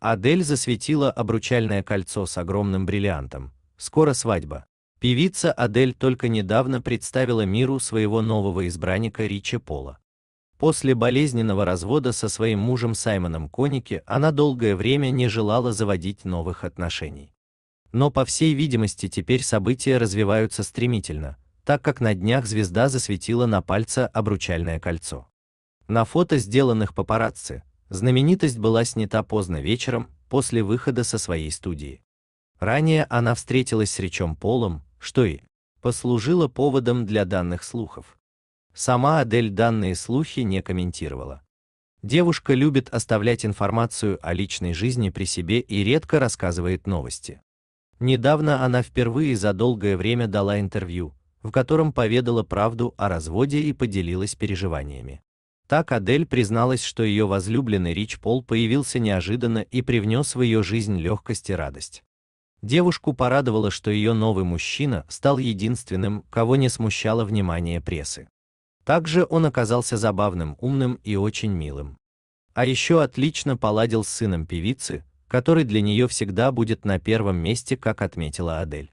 Адель засветила обручальное кольцо с огромным бриллиантом. Скоро свадьба. Певица Адель только недавно представила миру своего нового избранника Ричи Пола. После болезненного развода со своим мужем Саймоном Коники она долгое время не желала заводить новых отношений. Но по всей видимости теперь события развиваются стремительно, так как на днях звезда засветила на пальце обручальное кольцо. На фото, сделанных папарацци, Знаменитость была снята поздно вечером, после выхода со своей студии. Ранее она встретилась с Ричом Полом, что и послужило поводом для данных слухов. Сама Адель данные слухи не комментировала. Девушка любит оставлять информацию о личной жизни при себе и редко рассказывает новости. Недавно она впервые за долгое время дала интервью, в котором поведала правду о разводе и поделилась переживаниями. Так Адель призналась, что ее возлюбленный Рич Пол появился неожиданно и привнес в ее жизнь легкость и радость. Девушку порадовало, что ее новый мужчина стал единственным, кого не смущало внимание прессы. Также он оказался забавным, умным и очень милым. А еще отлично поладил с сыном певицы, который для нее всегда будет на первом месте, как отметила Адель.